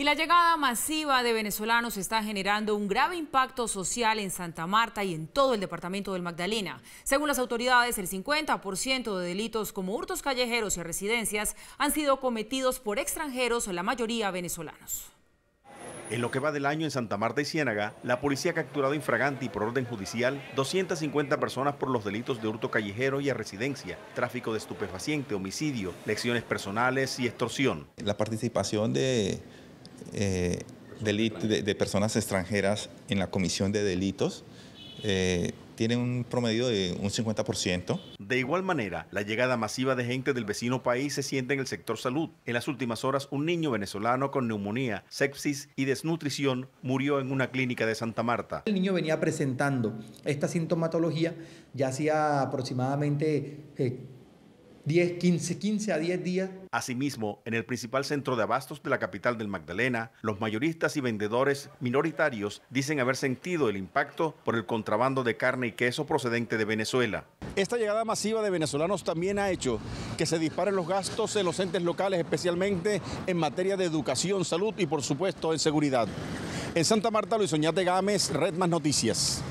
Y la llegada masiva de venezolanos está generando un grave impacto social en Santa Marta y en todo el departamento del Magdalena. Según las autoridades, el 50% de delitos como hurtos callejeros y residencias han sido cometidos por extranjeros, la mayoría venezolanos. En lo que va del año en Santa Marta y Ciénaga, la policía ha capturado infragante y por orden judicial 250 personas por los delitos de hurto callejero y a residencia, tráfico de estupefaciente, homicidio, lecciones personales y extorsión. La participación de eh, delito, de, personas extranjeras en la comisión de delitos eh, tiene un promedio de un 50%. De igual manera, la llegada masiva de gente del vecino país se siente en el sector salud. En las últimas horas, un niño venezolano con neumonía, sepsis y desnutrición murió en una clínica de Santa Marta. El niño venía presentando esta sintomatología ya hacía aproximadamente... Eh, 10, 15, 15 a 10 días. Asimismo, en el principal centro de abastos de la capital del Magdalena, los mayoristas y vendedores minoritarios dicen haber sentido el impacto por el contrabando de carne y queso procedente de Venezuela. Esta llegada masiva de venezolanos también ha hecho que se disparen los gastos en los entes locales, especialmente en materia de educación, salud y por supuesto en seguridad. En Santa Marta, Luis Oñate Gámez, Red Más Noticias.